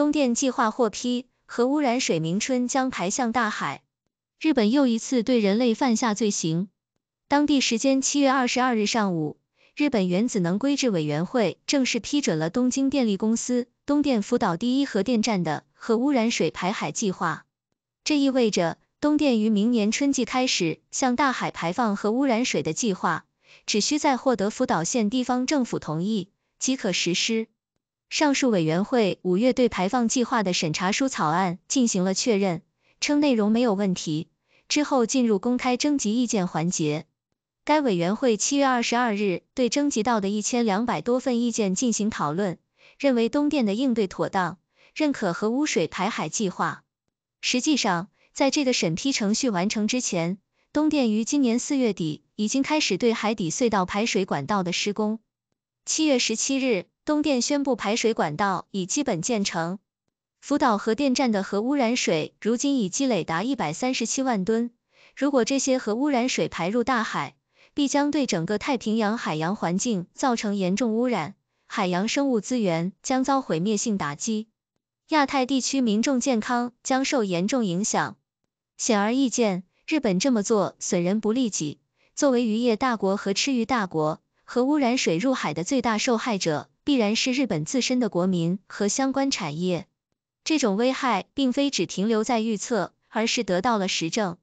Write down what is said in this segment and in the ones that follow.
东电计划获批，核污染水明春将排向大海。日本又一次对人类犯下罪行。当地时间七月二十二日上午，日本原子能规制委员会正式批准了东京电力公司东电福岛第一核电站的核污染水排海计划。这意味着，东电于明年春季开始向大海排放核污染水的计划，只需在获得福岛县地方政府同意即可实施。上述委员会五月对排放计划的审查书草案进行了确认，称内容没有问题。之后进入公开征集意见环节。该委员会七月二十二日对征集到的一千两百多份意见进行讨论，认为东电的应对妥当，认可核污水排海计划。实际上，在这个审批程序完成之前，东电于今年四月底已经开始对海底隧道排水管道的施工。七月十七日，东电宣布排水管道已基本建成。福岛核电站的核污染水如今已积累达一百三十七万吨。如果这些核污染水排入大海，必将对整个太平洋海洋环境造成严重污染，海洋生物资源将遭毁灭性打击，亚太地区民众健康将受严重影响。显而易见，日本这么做损人不利己。作为渔业大国和吃鱼大国，核污染水入海的最大受害者，必然是日本自身的国民和相关产业。这种危害并非只停留在预测，而是得到了实证。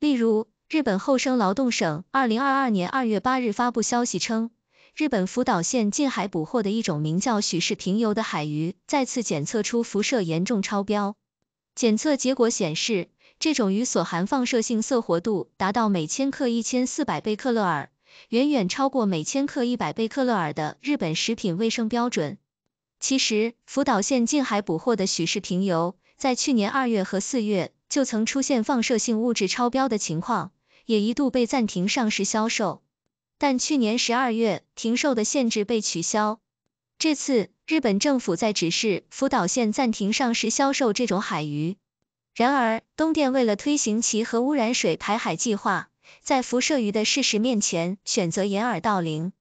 例如，日本厚生劳动省二零二二年二月八日发布消息称，日本福岛县近海捕获的一种名叫“许氏平游”的海鱼，再次检测出辐射严重超标。检测结果显示，这种鱼所含放射性色活度达到每千克一千四百贝克勒尔。远远超过每千克一百贝克勒尔的日本食品卫生标准。其实，福岛县近海捕获的许氏平鱿，在去年二月和四月就曾出现放射性物质超标的情况，也一度被暂停上市销售。但去年十二月，停售的限制被取消。这次，日本政府在指示福岛县暂停上市销售这种海鱼。然而，东电为了推行其核污染水排海计划。在辐射鱼的事实面前选择掩耳盗铃。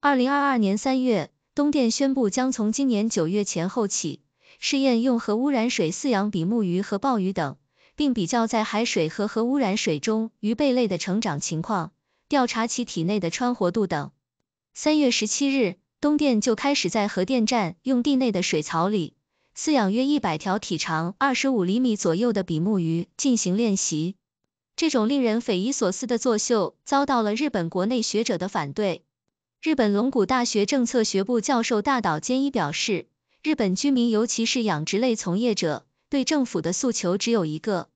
二零二二年三月，东电宣布将从今年九月前后起试验用核污染水饲养比目鱼和鲍鱼等，并比较在海水和核污染水中鱼贝类的成长情况，调查其体内的穿活度等。三月十七日，东电就开始在核电站用地内的水槽里饲养约一百条体长二十五厘米左右的比目鱼进行练习。这种令人匪夷所思的作秀遭到了日本国内学者的反对。日本龙谷大学政策学部教授大岛坚一表示，日本居民尤其是养殖类从业者对政府的诉求只有一个，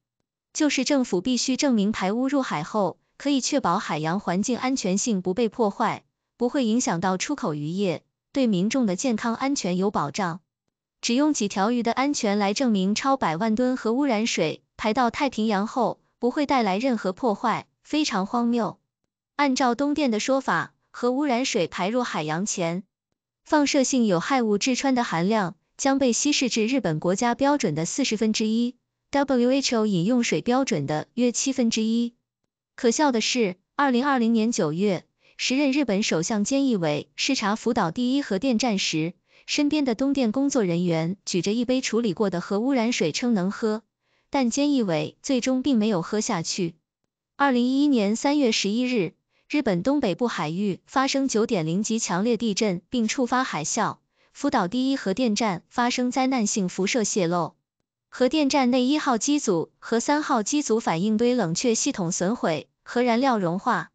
就是政府必须证明排污入海后可以确保海洋环境安全性不被破坏，不会影响到出口渔业，对民众的健康安全有保障。只用几条鱼的安全来证明超百万吨核污染水排到太平洋后。不会带来任何破坏，非常荒谬。按照东电的说法，核污染水排入海洋前，放射性有害物质氚的含量将被稀释至日本国家标准的四十分之一，WHO 饮用水标准的约七分之一。可笑的是，二零二零年九月，时任日本首相菅义伟视察福岛第一核电站时，身边的东电工作人员举着一杯处理过的核污染水，称能喝。但菅义伟最终并没有喝下去。二零一一年三月十一日，日本东北部海域发生九点零级强烈地震，并触发海啸，福岛第一核电站发生灾难性辐射泄漏。核电站内一号机组和三号机组反应堆冷却系统损毁，核燃料融化。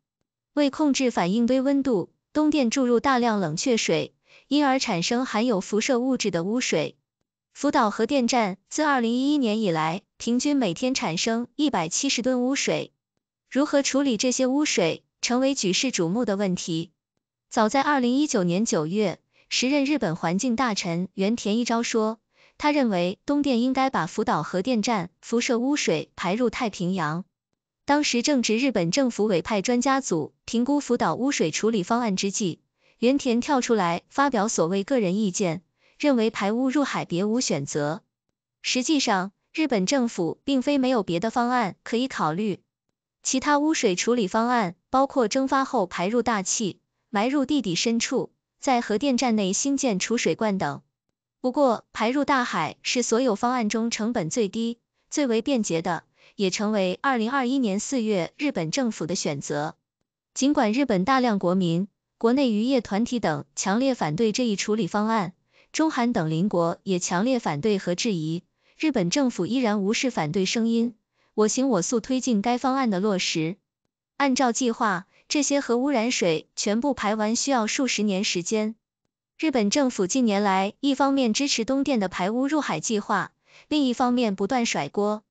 为控制反应堆温度，东电注入大量冷却水，因而产生含有辐射物质的污水。福岛核电站自二零一一年以来，平均每天产生一百七十吨污水。如何处理这些污水，成为举世瞩目的问题。早在二零一九年九月，时任日本环境大臣原田一昭说，他认为东电应该把福岛核电站辐射污水排入太平洋。当时正值日本政府委派专家组评估福岛污水处理方案之际，原田跳出来发表所谓个人意见。认为排污入海别无选择。实际上，日本政府并非没有别的方案可以考虑。其他污水处理方案包括蒸发后排入大气、埋入地底深处、在核电站内新建储水罐等。不过，排入大海是所有方案中成本最低、最为便捷的，也成为二零二一年四月日本政府的选择。尽管日本大量国民、国内渔业团体等强烈反对这一处理方案。中韩等邻国也强烈反对和质疑，日本政府依然无视反对声音，我行我素推进该方案的落实。按照计划，这些核污染水全部排完需要数十年时间。日本政府近年来一方面支持东电的排污入海计划，另一方面不断甩锅。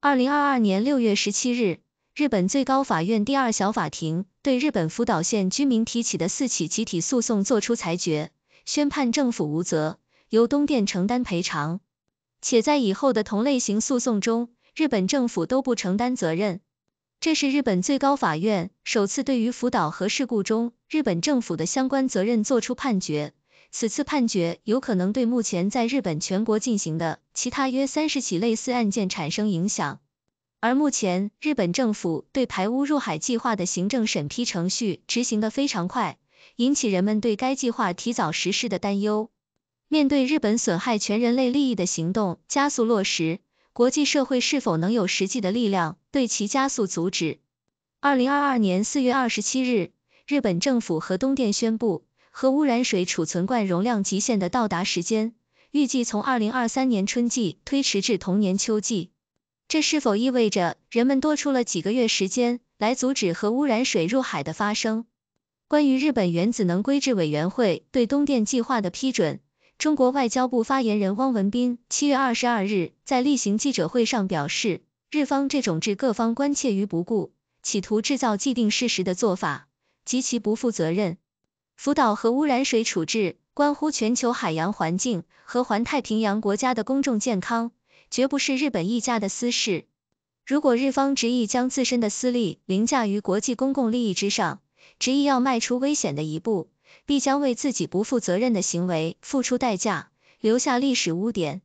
二零二二年六月十七日，日本最高法院第二小法庭对日本福岛县居民提起的四起集体诉讼作出裁决。宣判政府无责，由东电承担赔偿，且在以后的同类型诉讼中，日本政府都不承担责任。这是日本最高法院首次对于福岛核事故中日本政府的相关责任作出判决。此次判决有可能对目前在日本全国进行的其他约三十起类似案件产生影响。而目前，日本政府对排污入海计划的行政审批程序执行的非常快。引起人们对该计划提早实施的担忧。面对日本损害全人类利益的行动加速落实，国际社会是否能有实际的力量对其加速阻止？二零二二年四月二十七日，日本政府和东电宣布，核污染水储存罐容量极限的到达时间预计从二零二三年春季推迟至同年秋季。这是否意味着人们多出了几个月时间来阻止核污染水入海的发生？关于日本原子能规制委员会对东电计划的批准，中国外交部发言人汪文斌七月二十二日在例行记者会上表示，日方这种置各方关切于不顾、企图制造既定事实的做法极其不负责任。福岛核污染水处置关乎全球海洋环境和环太平洋国家的公众健康，绝不是日本一家的私事。如果日方执意将自身的私利凌驾于国际公共利益之上，执意要迈出危险的一步，必将为自己不负责任的行为付出代价，留下历史污点。